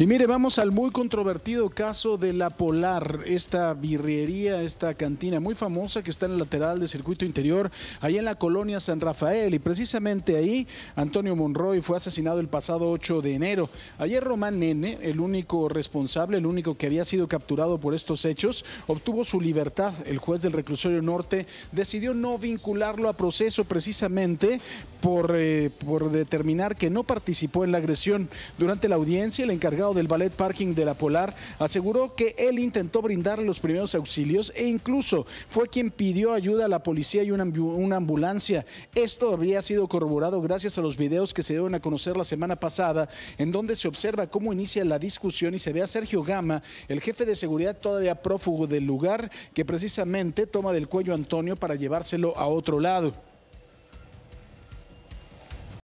Y mire, vamos al muy controvertido caso de La Polar, esta birrería, esta cantina muy famosa que está en el lateral del circuito interior, ahí en la colonia San Rafael. Y precisamente ahí, Antonio Monroy fue asesinado el pasado 8 de enero. Ayer Román Nene, el único responsable, el único que había sido capturado por estos hechos, obtuvo su libertad. El juez del reclusorio norte decidió no vincularlo a proceso precisamente por, eh, por determinar que no participó en la agresión. Durante la audiencia, el encargado del ballet parking de la Polar, aseguró que él intentó brindar los primeros auxilios e incluso fue quien pidió ayuda a la policía y una, una ambulancia. Esto habría sido corroborado gracias a los videos que se dieron a conocer la semana pasada, en donde se observa cómo inicia la discusión y se ve a Sergio Gama, el jefe de seguridad todavía prófugo del lugar, que precisamente toma del cuello a Antonio para llevárselo a otro lado.